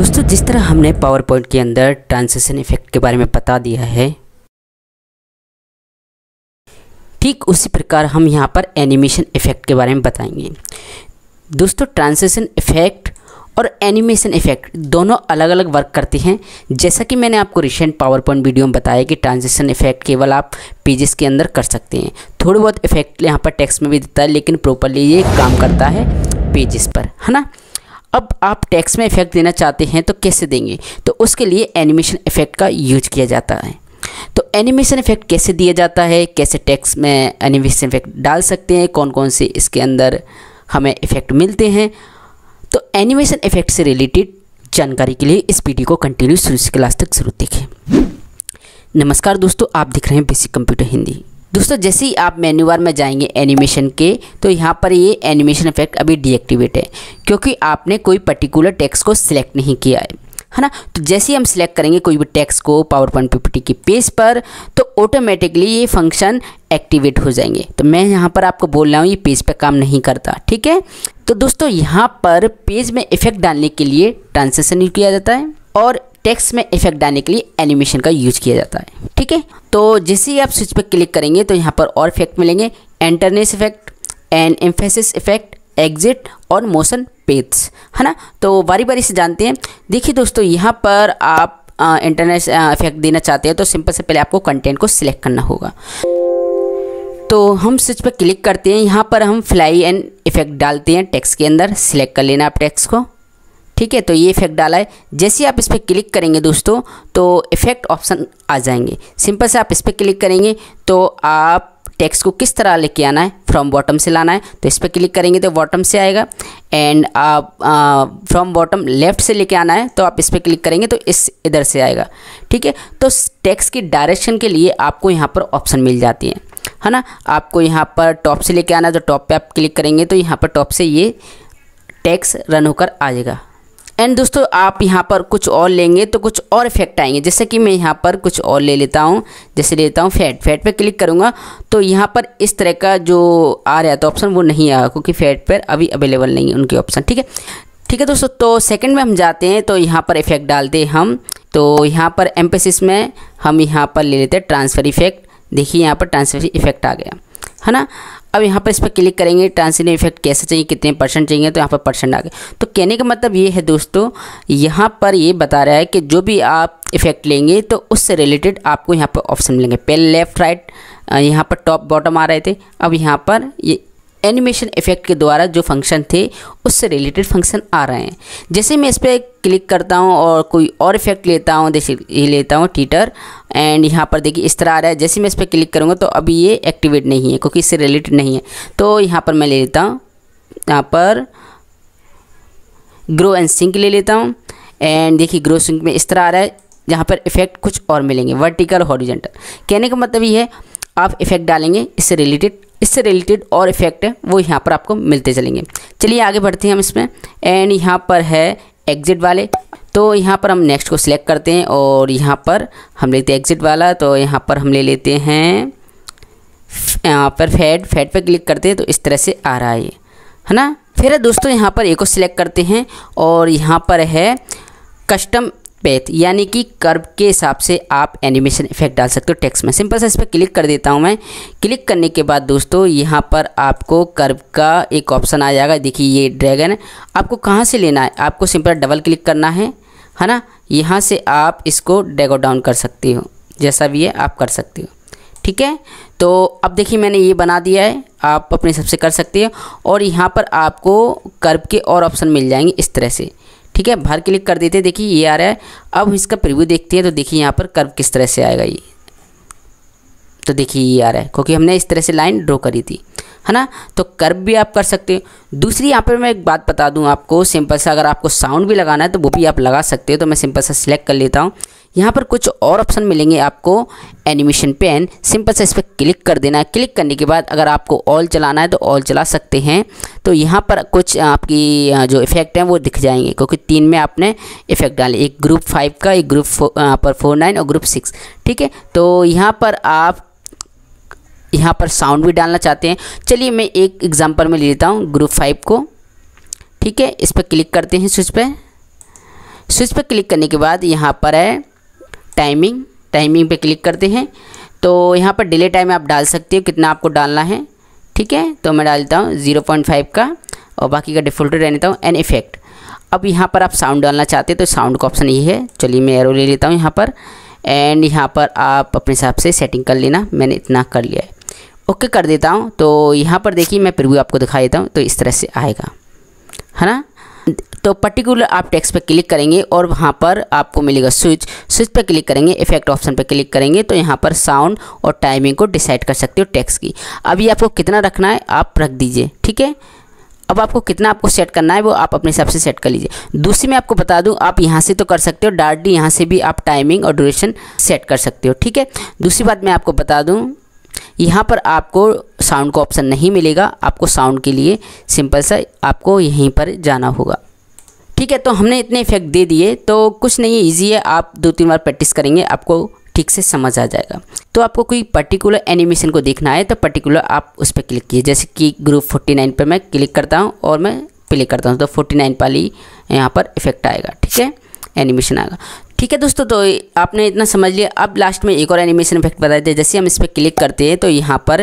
दोस्तों जिस तरह हमने पावर पॉइंट के अंदर ट्रांसेशन इफेक्ट के बारे में बता दिया है ठीक उसी प्रकार हम यहाँ पर एनिमेशन इफेक्ट के बारे में बताएंगे दोस्तों ट्रांसेशन इफेक्ट और एनिमेशन इफेक्ट दोनों अलग अलग वर्क करते हैं जैसा कि मैंने आपको रिसेंट पावर पॉइंट वीडियो में बताया कि ट्रांजेक्शन इफेक्ट केवल आप पेजेस के अंदर कर सकते हैं थोड़े बहुत इफेक्ट यहाँ पर टेक्स्ट में भी देता है लेकिन प्रॉपरली ये काम करता है पेजेस पर है ना अब आप टैक्स में इफेक्ट देना चाहते हैं तो कैसे देंगे तो उसके लिए एनिमेशन इफेक्ट का यूज किया जाता है तो एनिमेशन इफेक्ट कैसे दिया जाता है कैसे टैक्स में एनिमेशन इफेक्ट डाल सकते हैं कौन कौन से इसके अंदर हमें इफेक्ट मिलते हैं तो एनिमेशन इफेक्ट से रिलेटेड जानकारी के लिए इस वीडियो को कंटिन्यू शुरू से क्लास तक जरूर देखें नमस्कार दोस्तों आप देख रहे हैं बेसिक कंप्यूटर हिंदी दोस्तों जैसे ही आप मेन्यू बार में जाएंगे एनिमेशन के तो यहाँ पर ये एनिमेशन इफेक्ट अभी डीएक्टिवेट है क्योंकि आपने कोई पर्टिकुलर टेक्स्ट को सिलेक्ट नहीं किया है है ना तो जैसे ही हम सिलेक्ट करेंगे कोई भी टेक्स्ट को पावर पॉइंट पीपीटी के पेज पर तो ऑटोमेटिकली ये फंक्शन एक्टिवेट हो जाएंगे तो मैं यहाँ पर आपको बोल रहा हूँ ये पेज पर काम नहीं करता ठीक है तो दोस्तों यहाँ पर पेज में इफेक्ट डालने के लिए ट्रांसलेशन यूज किया जाता है और टेक्स्ट में इफेक्ट डालने के लिए एनिमेशन का यूज किया जाता है ठीक है तो जैसे ही आप स्विच पर क्लिक करेंगे तो यहाँ पर और इफेक्ट मिलेंगे entrance effect and emphasis effect exit और मोशन पेथ्स है ना तो बारी बारी से जानते हैं देखिए दोस्तों यहाँ पर आप इंटरनेट इफेक्ट देना चाहते हैं तो सिंपल से पहले आपको कंटेंट को सिलेक्ट करना होगा तो हम स्विच पर क्लिक करते हैं यहाँ पर हम फ्लाई एंड इफेक्ट डालते हैं टेक्स्ट के अंदर सिलेक्ट कर लेना आप टेक्स्ट को ठीक है तो ये इफेक्ट डाला है जैसे आप इस पर क्लिक करेंगे दोस्तों तो इफेक्ट ऑप्शन आ जाएंगे सिंपल से आप इस पर क्लिक करेंगे तो आप टेक्स्ट को किस तरह लेके आना है फ्रॉम बॉटम से लाना है तो इस पर क्लिक करेंगे तो बॉटम से आएगा एंड आप फ्रॉम बॉटम लेफ़्ट से लेके आना है तो आप इस पर क्लिक करेंगे तो इस इधर से आएगा ठीक है तो टेक्स्ट की डायरेक्शन के लिए आपको यहाँ पर ऑप्शन मिल जाती है है ना आपको यहाँ पर टॉप से लेके आना है तो टॉप पे आप क्लिक करेंगे तो यहाँ पर टॉप से ये टैक्स रन होकर आ जाएगा एंड दोस्तों आप यहाँ पर कुछ और लेंगे तो कुछ और इफेक्ट आएंगे जैसे कि मैं यहाँ पर कुछ और ले लेता हूँ जैसे लेता हूँ फैट फैट पर क्लिक करूँगा तो यहाँ पर इस तरह का जो आ रहा था ऑप्शन तो वो नहीं आया क्योंकि फैट पर अभी अवेलेबल नहीं है उनके ऑप्शन ठीक है ठीक है दोस्तों तो सेकेंड में हम जाते हैं तो यहाँ पर इफेक्ट डालते हैं हम तो यहाँ पर एम्पेसिस में हम यहाँ पर ले लेते हैं ट्रांसफ़र इफेक्ट देखिए यहाँ पर ट्रांसफर इफेक्ट आ गया है ना अब यहाँ पर इस पर क्लिक करेंगे ट्रांसलेशन इफेक्ट कैसे चाहिए कितने परसेंट चाहिए तो यहाँ पर परसेंट आ गए तो कहने का मतलब ये है दोस्तों यहाँ पर ये बता रहा है कि जो भी आप इफेक्ट लेंगे तो उससे रिलेटेड आपको यहाँ पर ऑप्शन मिलेंगे पहले लेफ़्ट राइट यहाँ पर टॉप बॉटम आ रहे थे अब यहाँ पर ये एनिमेशन इफेक्ट के द्वारा जो फंक्शन थे उससे रिलेटेड फंक्शन आ रहे हैं जैसे मैं इस पर क्लिक करता हूँ और कोई और इफेक्ट लेता हूँ जैसे ये लेता हूँ ट्विटर एंड यहाँ पर देखिए इस तरह आ रहा है जैसे मैं इस पर क्लिक करूँगा तो अभी ये एक्टिवेट नहीं है क्योंकि इससे रिलेटेड नहीं है तो यहाँ पर मैं ले लेता हूँ यहाँ पर ग्रो एंड सिंक ले लेता हूँ एंड देखिए ग्रो सिंक में इस तरह आ रहा है जहाँ पर इफेक्ट कुछ और मिलेंगे वर्टिकल हॉरिजेंटल कहने का मतलब ये है आप इफेक्ट डालेंगे इससे रिलेटेड इससे रिलेटेड और इफेक्ट है वो यहाँ पर आपको मिलते चलेंगे चलिए आगे बढ़ते हैं हम इसमें एंड यहाँ पर है एग्जिट वाले तो यहाँ पर हम नेक्स्ट को सिलेक्ट करते हैं और यहाँ पर हम लेते हैं एग्जिट वाला तो यहाँ पर हम ले लेते हैं यहाँ पर फैड फैड पर क्लिक करते हैं तो इस तरह से आ रहा है ये है ना फिर दोस्तों यहाँ पर एक को सिलेक्ट करते हैं और यहाँ पर है कस्टम पैथ यानी कि कर्व के हिसाब से आप एनिमेशन इफेक्ट डाल सकते हो टेक्स्ट में सिंपल से इस पर क्लिक कर देता हूँ मैं क्लिक करने के बाद दोस्तों यहाँ पर आपको कर्व का एक ऑप्शन आ जाएगा देखिए ये ड्रैगन आपको कहाँ से लेना है आपको सिंपल डबल क्लिक करना है है ना यहाँ से आप इसको डेगो डाउन कर सकते हो जैसा भी है आप कर सकते हो ठीक है तो अब देखिए मैंने ये बना दिया है आप अपने हिसाब से कर सकते हो और यहाँ पर आपको कर्व के और ऑप्शन मिल जाएंगे इस तरह से ठीक है बाहर क्लिक कर देते हैं देखिए ये आ रहा है अब इसका प्रिव्यू देखते हैं तो देखिए यहाँ पर कर्व किस तरह से आएगा ये तो देखिए ये आ रहा है क्योंकि हमने इस तरह से लाइन ड्रॉ करी थी है ना तो कर्व भी आप कर सकते हो दूसरी यहाँ पर मैं एक बात बता दूँ आपको सिंपल सा अगर आपको साउंड भी लगाना है तो वो भी आप लगा सकते हो तो मैं सिंपल सा सिलेक्ट कर लेता हूँ यहाँ पर कुछ और ऑप्शन मिलेंगे आपको एनिमेशन पेन सिंपल से इस पर क्लिक कर देना है क्लिक करने के बाद अगर आपको ऑल चलाना है तो ऑल चला सकते हैं तो यहाँ पर कुछ आपकी जो इफेक्ट हैं वो दिख जाएंगे क्योंकि तीन में आपने इफेक्ट डाले एक ग्रुप फाइव का एक ग्रुप फो, पर फोर नाइन और ग्रुप सिक्स ठीक है तो यहाँ पर आप यहाँ पर साउंड भी डालना चाहते हैं चलिए मैं एक एग्ज़ाम्पल में ले लेता हूँ ग्रुप फाइव को ठीक है इस पर क्लिक करते हैं स्विच पे स्विच पे क्लिक करने के बाद यहाँ पर है टाइमिंग टाइमिंग पे क्लिक करते हैं तो यहाँ पर डिले टाइम आप डाल सकते हो कितना आपको डालना है ठीक है तो मैं डाल देता हूँ ज़ीरो पॉइंट फाइव का और बाकी का डिफ़ॉल्ट रहने देता हूँ एन इफेक्ट अब यहाँ पर आप साउंड डालना चाहते हैं तो साउंड का ऑप्शन ये है चलिए मैं एरो ले लेता हूँ यहाँ पर एंड यहाँ पर आप अपने हिसाब से सेटिंग कर लेना मैंने इतना कर लिया है ओके कर देता हूँ तो यहाँ पर देखिए मैं प्रिव्यू आपको दिखा देता हूँ तो इस तरह से आएगा है ना तो पर्टिकुलर आप टेक्स्ट पर क्लिक करेंगे और वहाँ पर आपको मिलेगा स्विच स्विच पर क्लिक करेंगे इफेक्ट ऑप्शन पर क्लिक करेंगे तो यहाँ पर साउंड और टाइमिंग को डिसाइड कर सकते हो टैक्स की अभी आपको कितना रखना है आप रख दीजिए ठीक है अब आपको कितना आपको सेट करना है वो आप अपने हिसाब से सेट कर लीजिए दूसरी मैं आपको बता दूं आप यहाँ से तो कर सकते हो डायरेक्टली यहाँ से भी आप टाइमिंग और ड्यूरेशन सेट कर सकते हो ठीक है दूसरी बात मैं आपको बता दूं यहाँ पर आपको साउंड का ऑप्शन नहीं मिलेगा आपको साउंड के लिए सिंपल सा आपको यहीं पर जाना होगा ठीक है तो हमने इतने इफेक्ट दे दिए तो कुछ नहीं है ईजी है आप दो तीन बार प्रैक्टिस करेंगे आपको ठीक से समझ आ जाएगा तो आपको कोई पर्टिकुलर एनिमेशन को देखना है तो पर्टिकुलर आप उस पर क्लिक कीजिए जैसे कि ग्रुप 49 पर मैं क्लिक करता हूँ और मैं प्ले करता हूँ तो 49 वाली यहाँ पर इफेक्ट आएगा ठीक है एनिमेशन आएगा ठीक है दोस्तों तो आपने इतना समझ लिया अब लास्ट में एक और एनिमेशन इफेक्ट बता देते जैसे हम इस पर क्लिक करते हैं तो यहाँ पर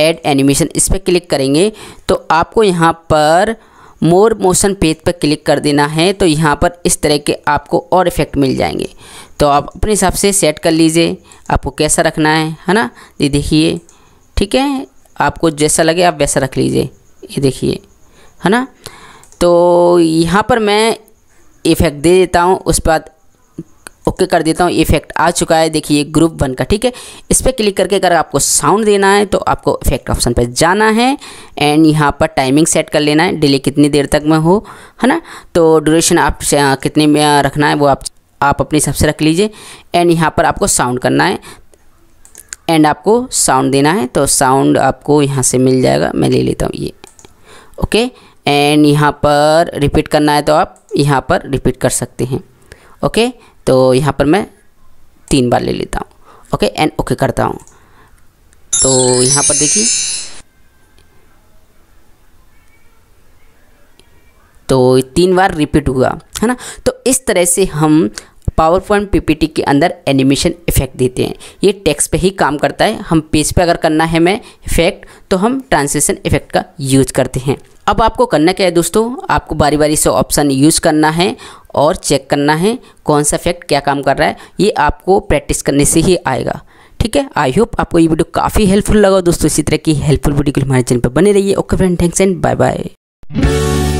एड एनिमेशन इस पर क्लिक करेंगे तो आपको यहाँ पर मोर मोशन पेज पर क्लिक कर देना है तो यहाँ पर इस तरह के आपको और इफेक्ट मिल जाएंगे तो आप अपने हिसाब से सेट कर लीजिए आपको कैसा रखना है है ना ये देखिए ठीक है आपको जैसा लगे आप वैसा रख लीजिए ये देखिए है ना तो यहाँ पर मैं इफेक्ट दे देता हूँ उस बाद ओके कर देता हूँ इफेक्ट आ चुका है देखिए ग्रुप वन का ठीक है इस पर क्लिक करके अगर आपको साउंड देना है तो आपको इफेक्ट ऑप्शन पर जाना है एंड यहाँ पर टाइमिंग सेट कर लेना है डिले कितनी देर तक में हो है ना तो ड्यूरेशन आप कितने में रखना है वो आप आप अपने हिसाब से रख लीजिए एंड यहाँ पर आपको साउंड करना है एंड आपको साउंड देना है तो साउंड आपको यहाँ से मिल जाएगा मैं ले लेता हूँ ये ओके एंड यहाँ पर रिपीट करना है तो आप यहाँ पर रिपीट कर सकते हैं ओके तो यहाँ पर मैं तीन बार ले लेता हूँ ओके एंड ओके करता हूँ तो यहाँ पर देखिए तो तीन बार रिपीट हुआ है ना तो इस तरह से हम पावर पॉइंट पीपीटी के अंदर एनिमेशन इफेक्ट देते हैं ये टेक्स्ट पे ही काम करता है हम पेज पे अगर करना है मैं इफेक्ट तो हम ट्रांसलेशन इफेक्ट का यूज करते हैं अब आपको करना क्या है दोस्तों आपको बारी बारी से ऑप्शन यूज़ करना है और चेक करना है कौन सा इफेक्ट क्या काम कर रहा है ये आपको प्रैक्टिस करने से ही आएगा ठीक है आई होप आपको ये वीडियो काफ़ी हेल्पफुल लगा दोस्तों इसी तरह की हेल्पफुल वीडियो के लिए हमारे चैनल पर बने रहिए okay friend thanks and bye bye